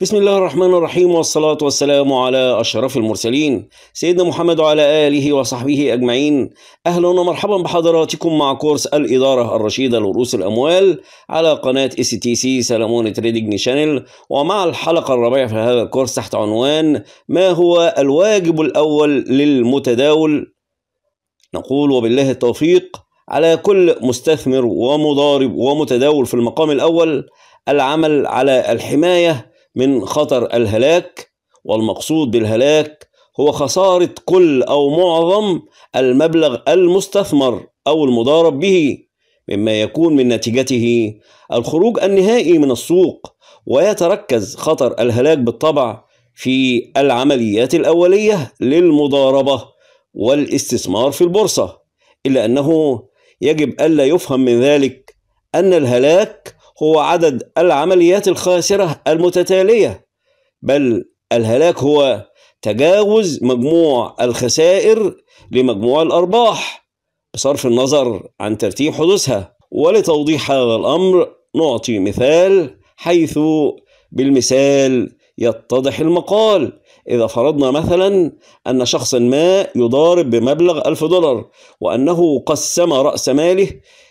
بسم الله الرحمن الرحيم والصلاة والسلام على أشرف المرسلين سيدنا محمد وعلى آله وصحبه أجمعين أهلا ومرحبا بحضراتكم مع كورس الإدارة الرشيدة لرؤوس الأموال على قناة اس تي سي سلمون تريدنج شانل ومع الحلقة الرابعة في هذا الكورس تحت عنوان ما هو الواجب الأول للمتداول نقول وبالله التوفيق على كل مستثمر ومضارب ومتداول في المقام الأول العمل على الحماية من خطر الهلاك والمقصود بالهلاك هو خسارة كل أو معظم المبلغ المستثمر أو المضارب به مما يكون من نتيجته الخروج النهائي من السوق ويتركز خطر الهلاك بالطبع في العمليات الأولية للمضاربة والاستثمار في البورصة إلا أنه يجب ألا يفهم من ذلك أن الهلاك هو عدد العمليات الخاسرة المتتالية بل الهلاك هو تجاوز مجموع الخسائر لمجموع الأرباح بصرف النظر عن ترتيب حدوثها ولتوضيح هذا الأمر نعطي مثال حيث بالمثال يتضح المقال إذا فرضنا مثلا أن شخصا ما يضارب بمبلغ ألف دولار وأنه قسم رأس ماله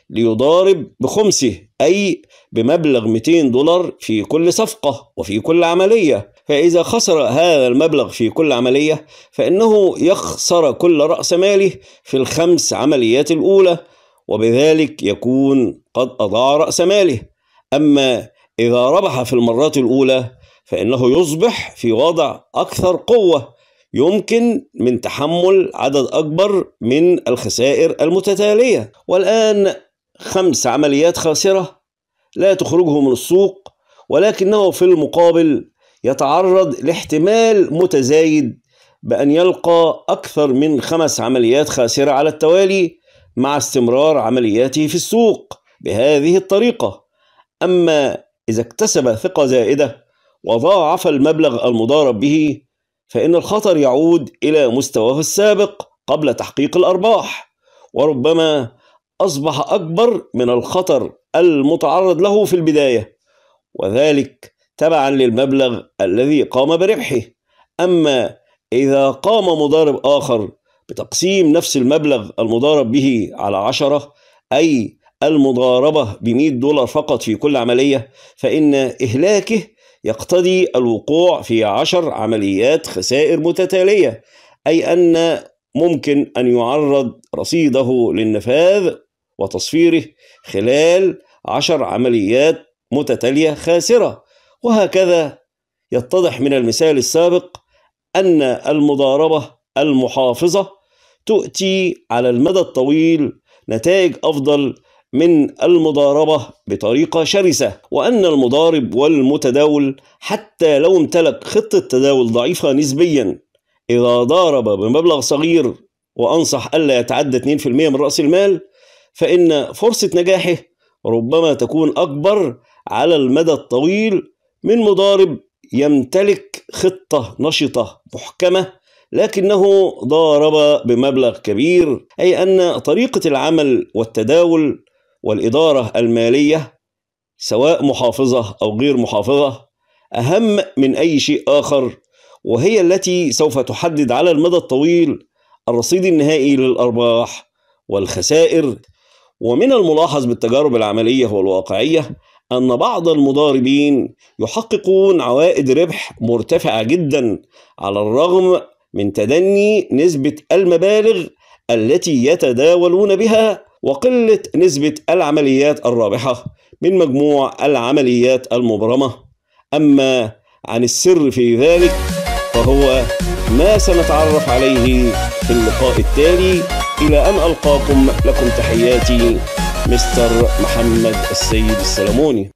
ليضارب بخمسه أي بمبلغ 200 دولار في كل صفقة وفي كل عملية فإذا خسر هذا المبلغ في كل عملية فإنه يخسر كل رأس ماله في الخمس عمليات الأولى وبذلك يكون قد أضاع رأس ماله أما إذا ربح في المرات الأولى فإنه يصبح في وضع أكثر قوة يمكن من تحمل عدد أكبر من الخسائر المتتالية والآن خمس عمليات خاسرة لا تخرجه من السوق ولكنه في المقابل يتعرض لاحتمال متزايد بأن يلقى أكثر من خمس عمليات خاسرة على التوالي مع استمرار عملياته في السوق بهذه الطريقة أما إذا اكتسب ثقة زائدة وضاعف المبلغ المضارب به فإن الخطر يعود إلى مستواه السابق قبل تحقيق الأرباح وربما أصبح أكبر من الخطر المتعرض له في البداية وذلك تبعا للمبلغ الذي قام بربحه أما إذا قام مضارب آخر بتقسيم نفس المبلغ المضارب به على عشرة أي المضاربة بمئة دولار فقط في كل عملية فإن إهلاكه يقتضي الوقوع في عشر عمليات خسائر متتالية أي أن ممكن أن يعرض رصيده للنفاذ وتصفيره خلال عشر عمليات متتالية خاسرة وهكذا يتضح من المثال السابق أن المضاربة المحافظة تؤتي على المدى الطويل نتائج أفضل من المضاربة بطريقة شرسة وأن المضارب والمتداول حتى لو امتلك خطة تداول ضعيفة نسبيا إذا ضارب بمبلغ صغير وأنصح ألا يتعدى 2% من رأس المال فإن فرصة نجاحه ربما تكون أكبر على المدى الطويل من مضارب يمتلك خطة نشطة محكمة لكنه ضارب بمبلغ كبير أي أن طريقة العمل والتداول والإدارة المالية سواء محافظة أو غير محافظة أهم من أي شيء آخر وهي التي سوف تحدد على المدى الطويل الرصيد النهائي للأرباح والخسائر ومن الملاحظ بالتجارب العملية والواقعية أن بعض المضاربين يحققون عوائد ربح مرتفعة جدا على الرغم من تدني نسبة المبالغ التي يتداولون بها وقلة نسبة العمليات الرابحة من مجموع العمليات المبرمة أما عن السر في ذلك فهو ما سنتعرف عليه في اللقاء التالي إلى أن ألقاكم لكم تحياتي مستر محمد السيد السلموني